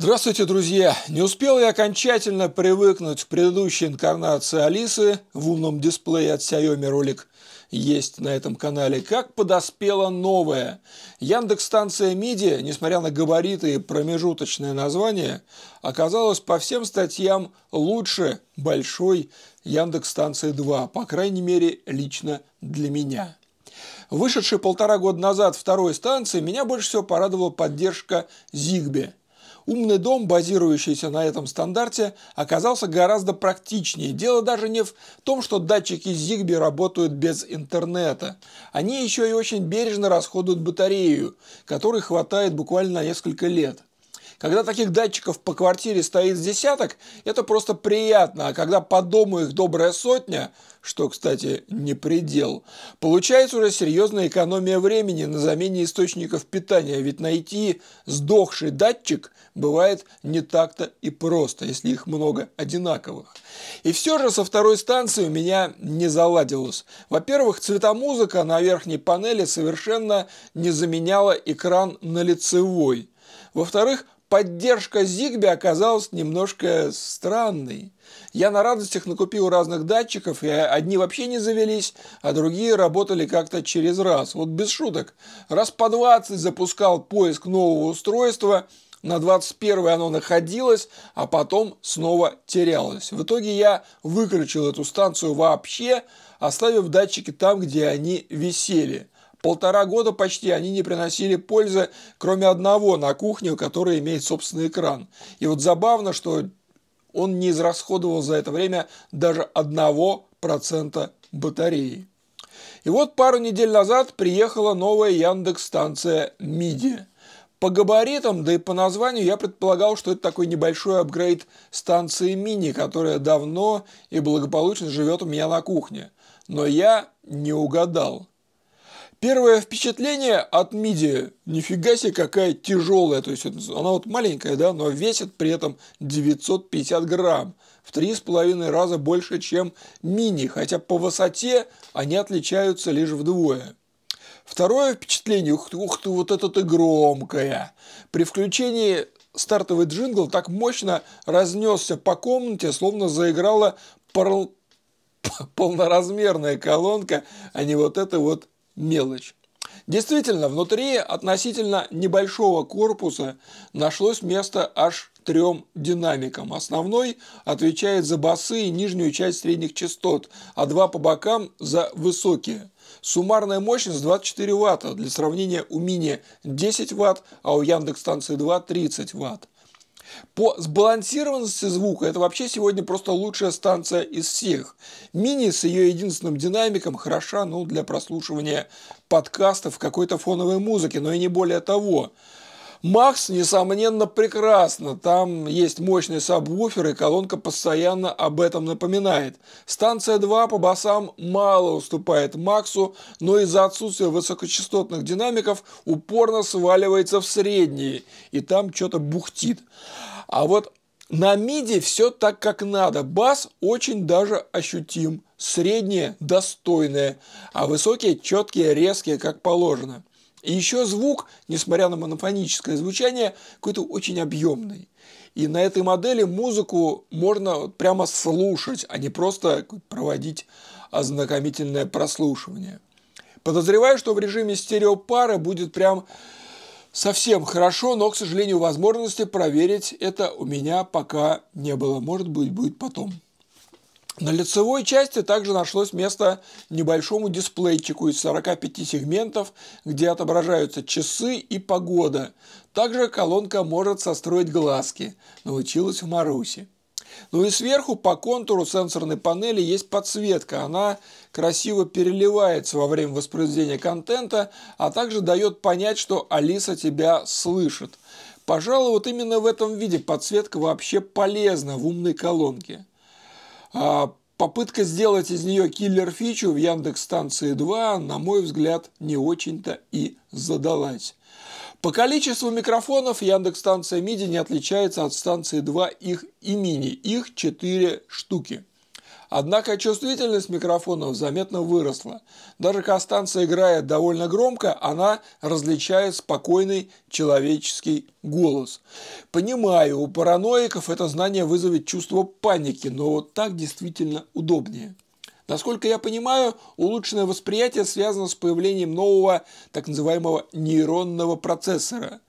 Здравствуйте, друзья! Не успел я окончательно привыкнуть к предыдущей инкарнации Алисы в умном дисплее от Xiaomi ролик есть на этом канале, как подоспела новая. Яндекс-станция MIDI, несмотря на габариты и промежуточное название, оказалась по всем статьям лучше большой Яндекс-станции 2, по крайней мере, лично для меня. Вышедший полтора года назад второй станции меня больше всего порадовала поддержка Zigbee Умный дом, базирующийся на этом стандарте, оказался гораздо практичнее. Дело даже не в том, что датчики Zigbee работают без интернета. Они еще и очень бережно расходуют батарею, которой хватает буквально на несколько лет. Когда таких датчиков по квартире стоит с десяток, это просто приятно, а когда по дому их добрая сотня, что, кстати, не предел, получается уже серьезная экономия времени на замене источников питания, ведь найти сдохший датчик бывает не так-то и просто, если их много одинаковых. И все же со второй станции у меня не заладилось. Во-первых, цветомузыка на верхней панели совершенно не заменяла экран на лицевой. Во-вторых, поддержка Зигби оказалась немножко странной. Я на радостях накупил разных датчиков, и одни вообще не завелись, а другие работали как-то через раз. Вот без шуток. Раз по 20 запускал поиск нового устройства, на 21 оно находилось, а потом снова терялось. В итоге я выключил эту станцию вообще, оставив датчики там, где они висели – Полтора года почти они не приносили пользы, кроме одного на кухню, который имеет собственный экран. И вот забавно, что он не израсходовал за это время даже одного процента батареи. И вот пару недель назад приехала новая Яндекс-станция MIDI. По габаритам, да и по названию я предполагал, что это такой небольшой апгрейд станции мини, которая давно и благополучно живет у меня на кухне. Но я не угадал. Первое впечатление от миди, нифига себе какая тяжелая, то есть она вот маленькая, да, но весит при этом 950 грамм, в три с половиной раза больше, чем мини, хотя по высоте они отличаются лишь вдвое. Второе впечатление, ух ты, ух ты, вот это ты громкая. При включении стартовый джингл так мощно разнесся по комнате, словно заиграла пар... полноразмерная колонка, а не вот это вот мелочь. Действительно, внутри относительно небольшого корпуса нашлось место аж трем динамикам. Основной отвечает за басы и нижнюю часть средних частот, а два по бокам за высокие. Суммарная мощность 24 Вт. Для сравнения, у Мини 10 Вт, а у Яндекс станции 2 30 Вт. По сбалансированности звука это вообще сегодня просто лучшая станция из всех. Мини с ее единственным динамиком хороша ну, для прослушивания подкастов какой-то фоновой музыки, но и не более того. Макс, несомненно, прекрасно. Там есть мощный сабвуфер, и колонка постоянно об этом напоминает. Станция 2 по басам мало уступает Максу, но из-за отсутствия высокочастотных динамиков упорно сваливается в средние, и там что-то бухтит. А вот на миди все так, как надо. Бас очень даже ощутим. средние достойные, а высокие – четкие, резкие, как положено – и еще звук, несмотря на монофоническое звучание, какой-то очень объемный. И на этой модели музыку можно прямо слушать, а не просто проводить ознакомительное прослушивание. Подозреваю, что в режиме стереопары будет прям совсем хорошо, но, к сожалению, возможности проверить это у меня пока не было. Может быть, будет потом. На лицевой части также нашлось место небольшому дисплейчику из 45 сегментов, где отображаются часы и погода. Также колонка может состроить глазки, научилась в Маруси. Ну и сверху по контуру сенсорной панели есть подсветка. Она красиво переливается во время воспроизведения контента, а также дает понять, что Алиса тебя слышит. Пожалуй, вот именно в этом виде подсветка вообще полезна в умной колонке – а, попытка сделать из нее киллер-фичу в Яндекс станции 2, на мой взгляд, не очень-то и задалась. По количеству микрофонов Яндекс станция MIDI не отличается от станции 2 их и мини. Их 4 штуки – Однако чувствительность микрофонов заметно выросла. Даже когда станция играет довольно громко, она различает спокойный человеческий голос. Понимаю, у параноиков это знание вызовет чувство паники, но вот так действительно удобнее. Насколько я понимаю, улучшенное восприятие связано с появлением нового так называемого нейронного процессора –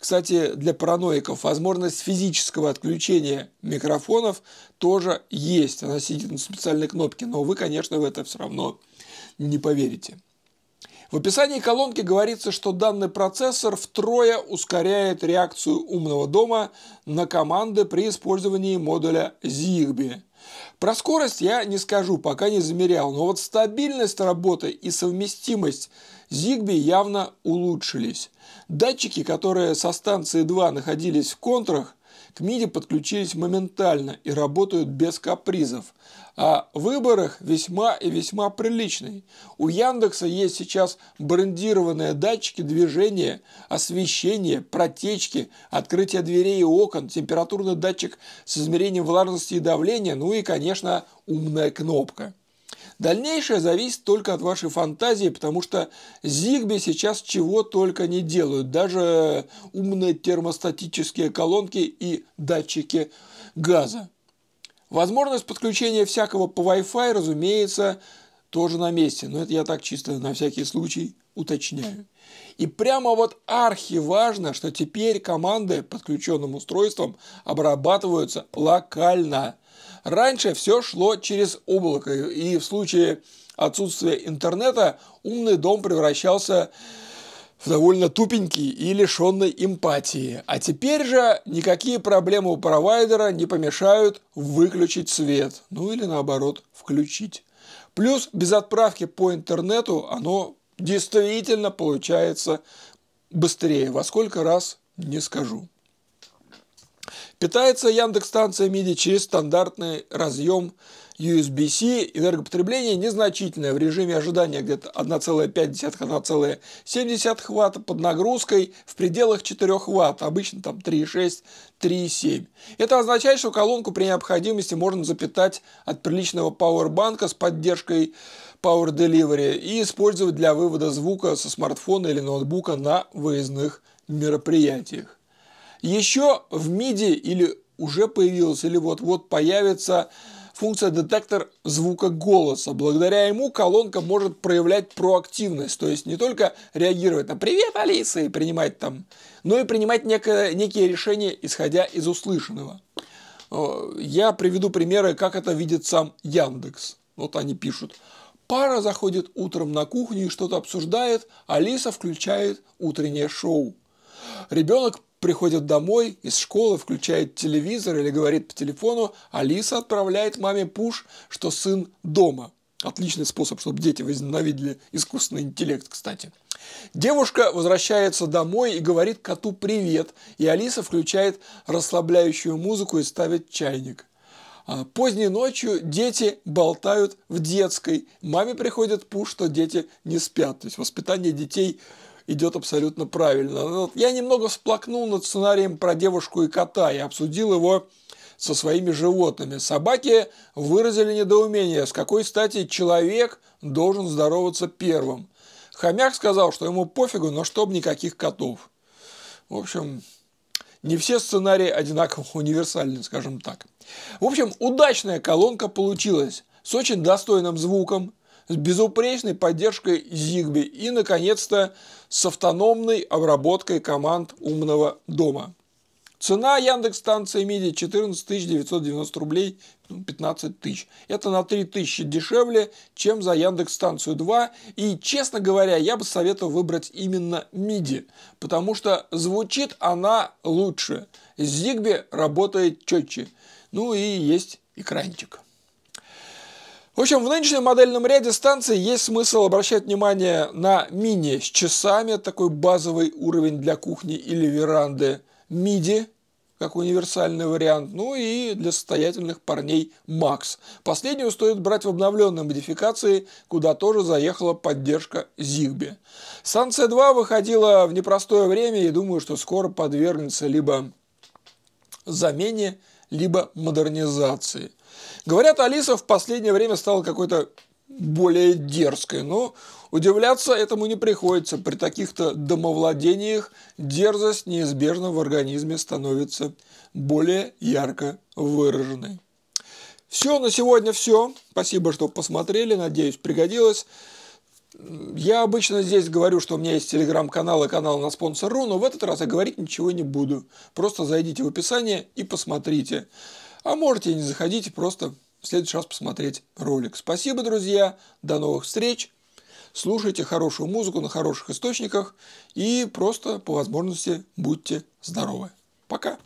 кстати, для параноиков возможность физического отключения микрофонов тоже есть. Она сидит на специальной кнопке, но вы, конечно, в это все равно не поверите. В описании колонки говорится, что данный процессор втрое ускоряет реакцию умного дома на команды при использовании модуля Zigbee. Про скорость я не скажу, пока не замерял, но вот стабильность работы и совместимость Zigbee явно улучшились. Датчики, которые со станции 2 находились в контрах, к МИДи подключились моментально и работают без капризов. О а выборах весьма и весьма приличный. У Яндекса есть сейчас брендированные датчики движения, освещения, протечки, открытия дверей и окон, температурный датчик с измерением влажности и давления, ну и, конечно, умная кнопка. Дальнейшее зависит только от вашей фантазии, потому что Zigbee сейчас чего только не делают. Даже умные термостатические колонки и датчики газа. Возможность подключения всякого по Wi-Fi, разумеется, тоже на месте. Но это я так чисто на всякий случай уточняю. И прямо вот архи важно, что теперь команды подключенным устройством обрабатываются локально. Раньше все шло через облако, и в случае отсутствия интернета умный дом превращался в довольно тупенький и лишенный эмпатии. А теперь же никакие проблемы у провайдера не помешают выключить свет, ну или наоборот включить. Плюс без отправки по интернету оно действительно получается быстрее. Во сколько раз не скажу. Питается Яндекс-станция MIDI через стандартный разъем USB-C. Энергопотребление незначительное в режиме ожидания где-то 1,5-1,7 Вт под нагрузкой в пределах 4 Вт, обычно там 3,6-3,7. Это означает, что колонку при необходимости можно запитать от приличного пауэрбанка с поддержкой Power Delivery и использовать для вывода звука со смартфона или ноутбука на выездных мероприятиях. Еще в MIDI или уже появилась, или вот-вот появится функция детектор звука голоса. Благодаря ему колонка может проявлять проактивность, то есть не только реагировать на «Привет, Алиса!» и принимать там, но и принимать некое, некие решения, исходя из услышанного. Э, я приведу примеры, как это видит сам Яндекс. Вот они пишут. Пара заходит утром на кухню и что-то обсуждает, Алиса включает утреннее шоу. Ребенок приходит домой из школы, включает телевизор или говорит по телефону, Алиса отправляет маме пуш, что сын дома. Отличный способ, чтобы дети возненавидели искусственный интеллект, кстати. Девушка возвращается домой и говорит коту «привет», и Алиса включает расслабляющую музыку и ставит чайник. А поздней ночью дети болтают в детской. Маме приходит пуш, что дети не спят. То есть воспитание детей идет абсолютно правильно. Ну, вот я немного всплакнул над сценарием про девушку и кота и обсудил его со своими животными. Собаки выразили недоумение, с какой стати человек должен здороваться первым. Хомяк сказал, что ему пофигу, но чтоб никаких котов. В общем, не все сценарии одинаково универсальны, скажем так. В общем, удачная колонка получилась с очень достойным звуком, с безупречной поддержкой Zigbee и, наконец-то, с автономной обработкой команд умного дома. Цена Яндекс станции MIDI 14 990 рублей, 15 ну, тысяч. Это на 3 тысячи дешевле, чем за Яндекс станцию 2. И, честно говоря, я бы советовал выбрать именно MIDI, потому что звучит она лучше. С Zigbee работает четче. Ну и есть экранчик. В общем, в нынешнем модельном ряде станций есть смысл обращать внимание на мини с часами, такой базовый уровень для кухни или веранды, миди, как универсальный вариант, ну и для состоятельных парней Макс. Последнюю стоит брать в обновленной модификации, куда тоже заехала поддержка Zigbee. Станция 2 выходила в непростое время и думаю, что скоро подвергнется либо замене, либо модернизации – Говорят, Алиса в последнее время стала какой-то более дерзкой, но удивляться этому не приходится. При таких-то домовладениях дерзость неизбежно в организме становится более ярко выраженной. Все, на сегодня все. Спасибо, что посмотрели. Надеюсь, пригодилось. Я обычно здесь говорю, что у меня есть телеграм-канал и канал на спонсору, но в этот раз я говорить ничего не буду. Просто зайдите в описание и посмотрите. А можете не заходить просто в следующий раз посмотреть ролик. Спасибо, друзья. До новых встреч. Слушайте хорошую музыку на хороших источниках и просто по возможности будьте здоровы. Пока.